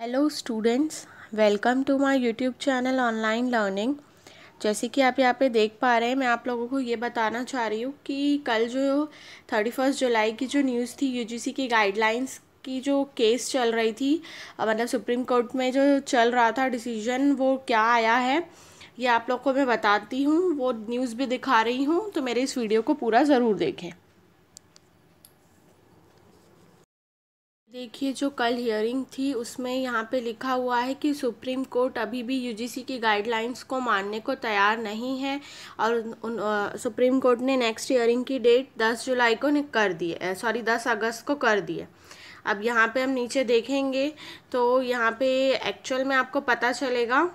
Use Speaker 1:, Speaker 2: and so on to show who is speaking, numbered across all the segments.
Speaker 1: hello students welcome to my YouTube channel online learning जैसे कि आप यहाँ पे देख पा रहे हैं मैं आप लोगों को ये बताना चाह रही हूँ कि कल जो थर्टी फर्स्ट जुलाई की जो न्यूज़ थी यूजीसी की गाइडलाइंस की जो केस चल रही थी मतलब सुप्रीम कोर्ट में जो चल रहा था डिसीजन वो क्या आया है ये आप लोग को मैं बताती हूँ वो न्यूज़ भी दिखा रही हूँ तो मेरे इस वीडियो को पूरा ज़रूर देखें देखिए जो कल हियरिंग थी उसमें यहाँ पे लिखा हुआ है कि सुप्रीम कोर्ट अभी भी यूजीसी की गाइडलाइंस को मानने को तैयार नहीं है और उन, आ, सुप्रीम कोर्ट ने नेक्स्ट हियरिंग की डेट 10 जुलाई को कर दी है सॉरी 10 अगस्त को कर दी है अब यहाँ पे हम नीचे देखेंगे तो यहाँ पे एक्चुअल में आपको पता चलेगा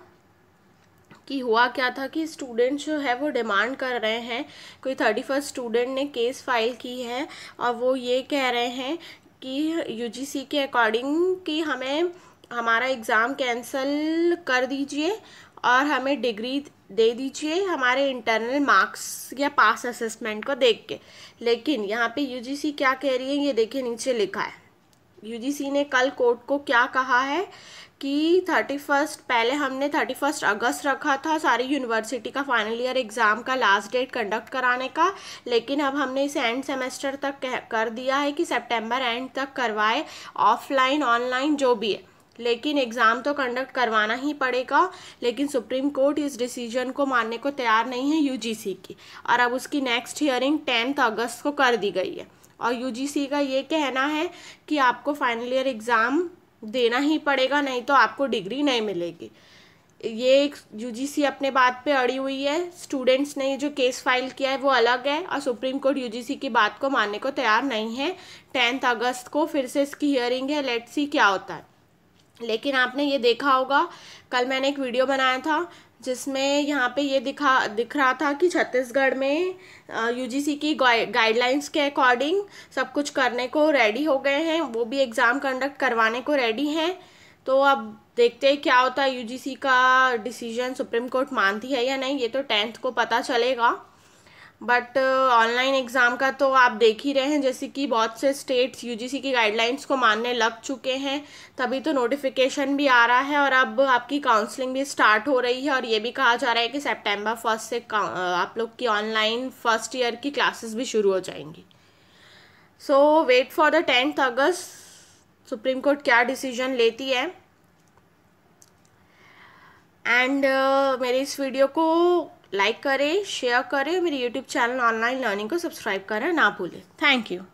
Speaker 1: कि हुआ क्या था कि स्टूडेंट्स जो है वो डिमांड कर रहे हैं कोई थर्टी फर्स्ट स्टूडेंट ने केस फाइल की है और वो ये कह रहे हैं कि यू के अकॉर्डिंग कि हमें हमारा एग्ज़ाम कैंसिल कर दीजिए और हमें डिग्री दे दीजिए हमारे इंटरनल मार्क्स या पास असेसमेंट को देख के लेकिन यहाँ पे यूजीसी क्या कह रही है ये देखिए नीचे लिखा है यूजीसी ने कल कोर्ट को क्या कहा है कि थर्टी फर्स्ट पहले हमने थर्टी फर्स्ट अगस्त रखा था सारी यूनिवर्सिटी का फाइनल ईयर एग्ज़ाम का लास्ट डेट कंडक्ट कराने का लेकिन अब हमने इसे एंड सेमेस्टर तक कर दिया है कि सितंबर एंड तक करवाए ऑफलाइन ऑनलाइन जो भी है लेकिन एग्ज़ाम तो कंडक्ट करवाना ही पड़ेगा लेकिन सुप्रीम कोर्ट इस डिसीजन को मानने को तैयार नहीं है यूजीसी की और अब उसकी नेक्स्ट हियरिंग टेंथ अगस्त को कर दी गई है और यू का ये कहना है कि आपको फाइनल ईयर एग्ज़ाम देना ही पड़ेगा नहीं तो आपको डिग्री नहीं मिलेगी ये यू अपने बात पे अड़ी हुई है स्टूडेंट्स ने जो केस फाइल किया है वो अलग है और सुप्रीम कोर्ट यू की बात को मानने को तैयार नहीं है टेंथ अगस्त को फिर से इसकी हियरिंग है लेट्स सी क्या होता है लेकिन आपने ये देखा होगा कल मैंने एक वीडियो बनाया था जिसमें यहाँ पे ये दिखा दिख रहा था कि छत्तीसगढ़ में यूजीसी की गाइडलाइंस के अकॉर्डिंग सब कुछ करने को रेडी हो गए हैं वो भी एग्ज़ाम कंडक्ट करवाने को रेडी हैं तो अब देखते हैं क्या होता है यूजीसी का डिसीजन सुप्रीम कोर्ट मानती है या नहीं ये तो टेंथ को पता चलेगा बट ऑनलाइन एग्ज़ाम का तो आप देख ही रहे हैं जैसे कि बहुत से स्टेट्स यूजीसी की गाइडलाइंस को मानने लग चुके हैं तभी तो नोटिफिकेशन भी आ रहा है और अब आपकी काउंसलिंग भी स्टार्ट हो रही है और ये भी कहा जा रहा है कि सितंबर फर्स्ट से uh, आप लोग की ऑनलाइन फर्स्ट ईयर की क्लासेस भी शुरू हो जाएंगी so wait for the tenth August supreme court क्या डिसीजन लेती है एंड uh, मेरे इस वीडियो को लाइक करें शेयर करें मेरे यूट्यूब चैनल ऑनलाइन लर्निंग को सब्सक्राइब करें ना भूलें थैंक यू